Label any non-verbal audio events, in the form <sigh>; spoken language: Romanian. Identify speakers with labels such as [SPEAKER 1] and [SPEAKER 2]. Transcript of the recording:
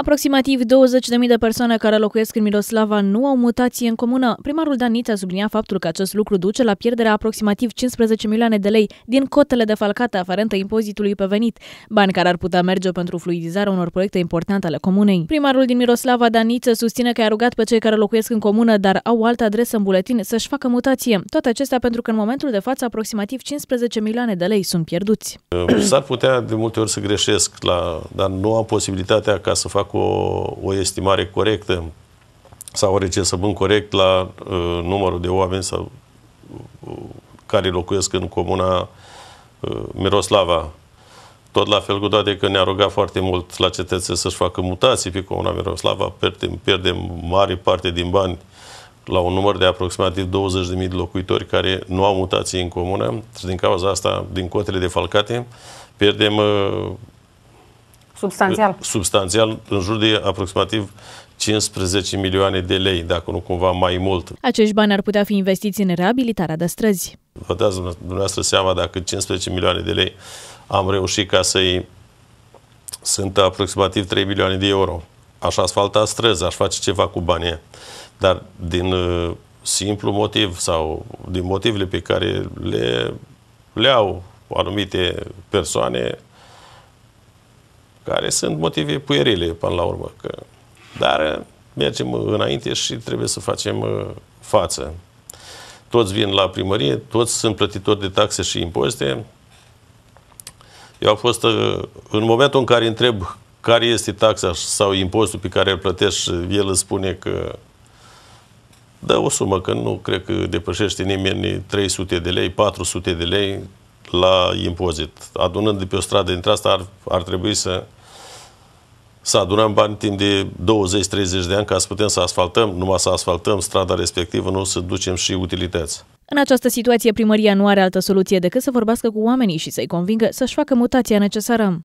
[SPEAKER 1] Aproximativ 20.000 de persoane care locuiesc în Miroslava nu au mutație în comună. Primarul Danița sublinia faptul că acest lucru duce la pierderea aproximativ 15 milioane de lei din cotele de falcate aferente impozitului pe venit, bani care ar putea merge pentru fluidizarea unor proiecte importante ale comunei. Primarul din Miroslava Daniță susține că i-a rugat pe cei care locuiesc în comună, dar au altă adresă în buletin, să-și facă mutație. Toate acestea pentru că în momentul de față aproximativ 15 milioane de lei sunt pierduți.
[SPEAKER 2] <clears throat> S-ar putea de multe ori să greșesc, la, dar nu am posibilitatea ca să fac fac o, o estimare corectă sau bun corect la uh, numărul de oameni sau, uh, care locuiesc în comuna uh, Miroslava. Tot la fel, cu toate că ne-a rugat foarte mult la cetățe să-și facă mutații pe comuna Miroslava, pierdem, pierdem mare parte din bani la un număr de aproximativ 20.000 de locuitori care nu au mutații în comună și din cauza asta, din cotele defalcate, pierdem uh, substanțial. substanțial, în jur de aproximativ 15 milioane de lei, dacă nu cumva mai mult.
[SPEAKER 1] Acești bani ar putea fi investiți în reabilitarea de străzi.
[SPEAKER 2] Vă dați dumneavoastră seama dacă 15 milioane de lei am reușit ca să-i sunt aproximativ 3 milioane de euro. Aș asfalta străzi, aș face ceva cu banii. Dar din uh, simplu motiv sau din motivele pe care le, le au anumite persoane, care sunt motive puierile până la urmă. Că, dar uh, mergem uh, înainte și trebuie să facem uh, față. Toți vin la primărie, toți sunt plătitori de taxe și impozite. Eu am fost, în momentul în care întreb care este taxa sau impozitul pe care îl plătești, el îți spune că dă o sumă, că nu cred că depășește nimeni 300 de lei, 400 de lei, la impozit. Adunând de pe o stradă dintre asta, ar, ar trebui să, să adunăm bani timp de 20-30 de ani ca să putem să asfaltăm, numai să asfaltăm strada respectivă, nu să ducem și utilități.
[SPEAKER 1] În această situație, primăria nu are altă soluție decât să vorbească cu oamenii și să-i convingă să-și facă mutația necesară.